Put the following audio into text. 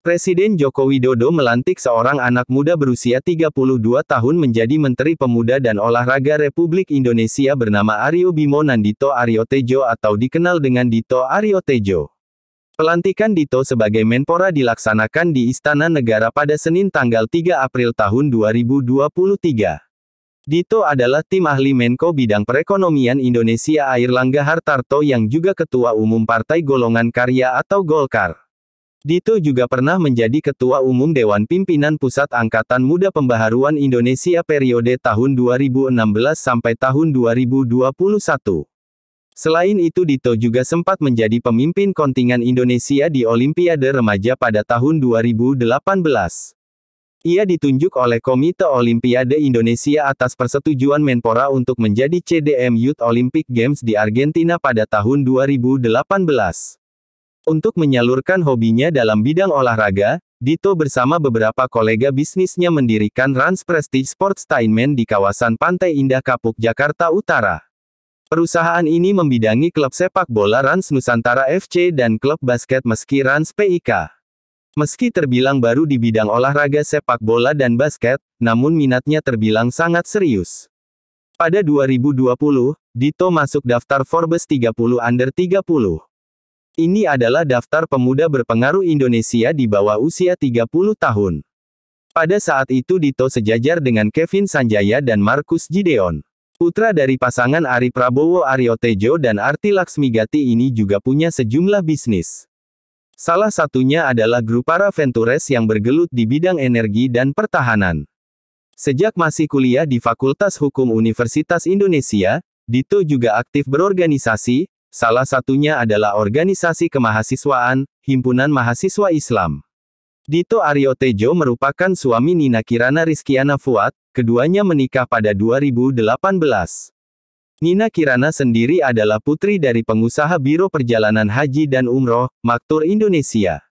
Presiden Joko Widodo melantik seorang anak muda berusia 32 tahun menjadi Menteri Pemuda dan Olahraga Republik Indonesia bernama Aryo Bimo Nandito Aryo Tejo atau dikenal dengan Dito Aryo Tejo. Pelantikan Dito sebagai Menpora dilaksanakan di Istana Negara pada Senin tanggal 3 April tahun 2023. Dito adalah tim ahli Menko Bidang Perekonomian Indonesia Air Langga Hartarto yang juga Ketua Umum Partai Golongan Karya atau Golkar. Dito juga pernah menjadi Ketua Umum Dewan Pimpinan Pusat Angkatan Muda Pembaharuan Indonesia periode tahun 2016 sampai tahun 2021. Selain itu Dito juga sempat menjadi pemimpin kontingen Indonesia di Olimpiade Remaja pada tahun 2018. Ia ditunjuk oleh Komite Olimpiade Indonesia atas persetujuan Menpora untuk menjadi CDM Youth Olympic Games di Argentina pada tahun 2018. Untuk menyalurkan hobinya dalam bidang olahraga, Dito bersama beberapa kolega bisnisnya mendirikan Rans Prestige Sports Steinman di kawasan Pantai Indah Kapuk, Jakarta Utara. Perusahaan ini membidangi klub sepak bola Rans Nusantara FC dan klub basket meski Rans PIK. Meski terbilang baru di bidang olahraga sepak bola dan basket, namun minatnya terbilang sangat serius. Pada 2020, Dito masuk daftar Forbes 30 Under 30. Ini adalah daftar pemuda berpengaruh Indonesia di bawah usia 30 tahun. Pada saat itu Dito sejajar dengan Kevin Sanjaya dan Markus Gideon. Putra dari pasangan Ari Prabowo Aryo Tejo dan Arti Laksmigati ini juga punya sejumlah bisnis. Salah satunya adalah grup para Ventures yang bergelut di bidang energi dan pertahanan. Sejak masih kuliah di Fakultas Hukum Universitas Indonesia, Dito juga aktif berorganisasi, Salah satunya adalah organisasi kemahasiswaan, Himpunan Mahasiswa Islam. Dito Aryo Tejo merupakan suami Nina Kirana Rizkiana Fuad, keduanya menikah pada 2018. Nina Kirana sendiri adalah putri dari pengusaha Biro Perjalanan Haji dan Umroh, Maktur Indonesia.